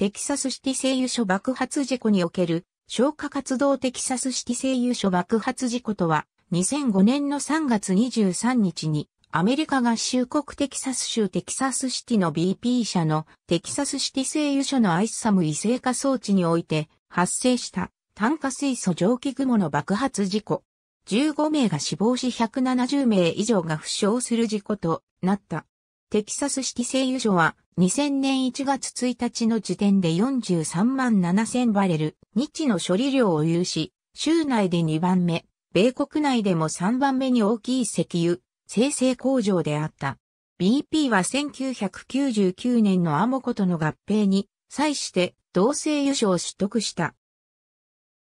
テキサスシティ製油所爆発事故における消火活動テキサスシティ製油所爆発事故とは、2005年の3月23日にアメリカ合衆国テキサス州テキサスシティの BP 社のテキサスシティ製油所のアイスサム異性化装置において発生した炭化水素蒸気雲の爆発事故。15名が死亡し170名以上が負傷する事故となった。テキサスシティ製油所は2000年1月1日の時点で43万7000バレル、日の処理量を有し、州内で2番目、米国内でも3番目に大きい石油、生成工場であった。BP は1999年のアモコとの合併に際して同性油所を取得した。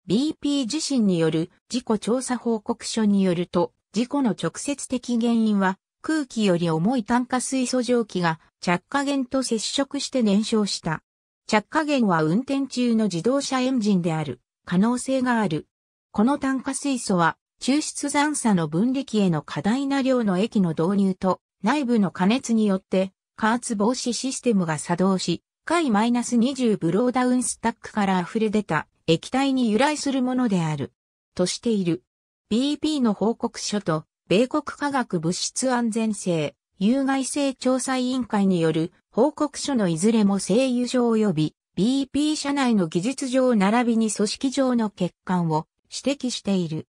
BP 自身による事故調査報告書によると、事故の直接的原因は空気より重い炭化水素蒸気が着火源と接触して燃焼した。着火源は運転中の自動車エンジンである可能性がある。この炭化水素は抽出残差の分離器への過大な量の液の導入と内部の加熱によって加圧防止システムが作動し、下位 -20 ブローダウンスタックから溢れ出た液体に由来するものである。としている。BP の報告書と米国科学物質安全性、有害性調査委員会による報告書のいずれも製油所及び BP 社内の技術上並びに組織上の欠陥を指摘している。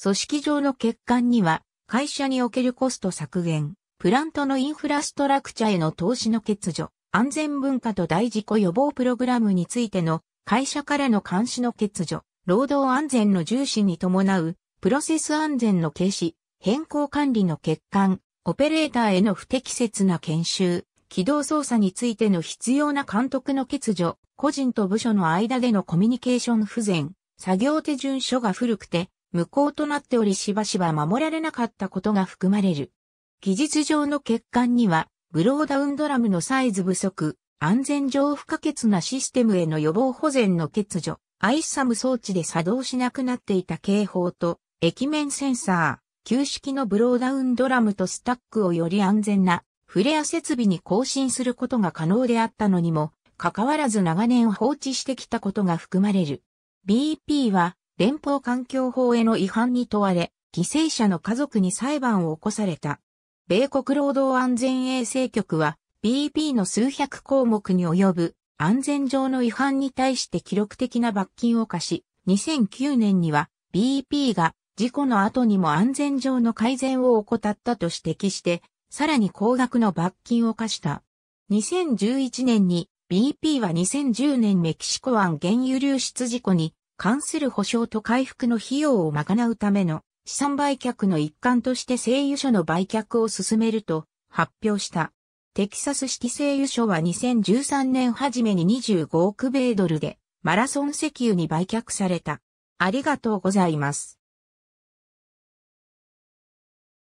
組織上の欠陥には会社におけるコスト削減、プラントのインフラストラクチャへの投資の欠如、安全文化と大事故予防プログラムについての会社からの監視の欠如、労働安全の重視に伴うプロセス安全の軽視、変更管理の欠陥、オペレーターへの不適切な研修、起動操作についての必要な監督の欠如、個人と部署の間でのコミュニケーション不全、作業手順書が古くて、無効となっておりしばしば守られなかったことが含まれる。技術上の欠陥には、ブローダウンドラムのサイズ不足、安全上不可欠なシステムへの予防保全の欠如、アイサム装置で作動しなくなっていた警報と、液面センサー、旧式のブローダウンドラムとスタックをより安全なフレア設備に更新することが可能であったのにも、かかわらず長年放置してきたことが含まれる。BEP は連邦環境法への違反に問われ、犠牲者の家族に裁判を起こされた。米国労働安全衛生局は BEP の数百項目に及ぶ安全上の違反に対して記録的な罰金を課し、2009年には BEP が事故の後にも安全上の改善を怠ったと指摘して、さらに高額の罰金を課した。2011年に BP は2010年メキシコ湾原油流出事故に関する保証と回復の費用を賄うための資産売却の一環として製油所の売却を進めると発表した。テキサス式製油所は2013年初めに25億米ドルでマラソン石油に売却された。ありがとうございます。